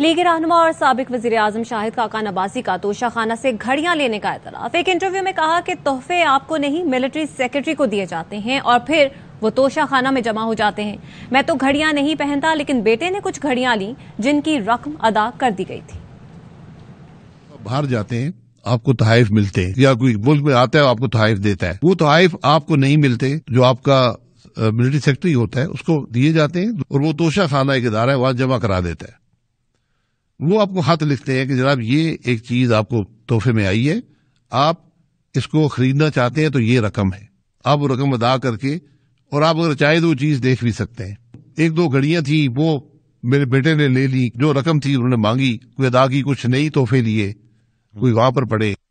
league रहनुमा और सबक वजीर आजम शाहिद काका नबासी का तोशा खाना से घड़ियां लेने का एतराफ एक इंटरव्यू में कहा कि तोहफे आपको नहीं मिलिट्री सेक्रेटरी को दिए जाते हैं और फिर वो तोशा खाना में जमा हो जाते हैं मैं तो घड़ियां नहीं पहनता लेकिन बेटे ने कुछ घड़ियां ली जिनकी रकम अदा कर दी गई थी बाहर जाते हैं आपको तहफ मिलते हैं या कोई मुल्क में आता है आपको तहफ देता है वो तहफ आपको नहीं मिलते जो आपका मिलिट्री सेक्रेटरी होता है उसको दिए जाते हैं और वो तोशा खाना एक इधारा है वहां जमा करा देता है वो आपको खत लिखते हैं कि जनाब ये एक चीज़ आपको तोहफे में आई है आप इसको खरीदना चाहते हैं तो ये रकम है आप वो रकम अदा करके और आप अगर चाहे तो वो चीज़ देख भी सकते हैं एक दो घड़ियां थी वो मेरे बेटे ने ले ली जो रकम थी उन्होंने मांगी कोई अदा की कुछ नई तोहफे लिए कोई वहां पर पड़े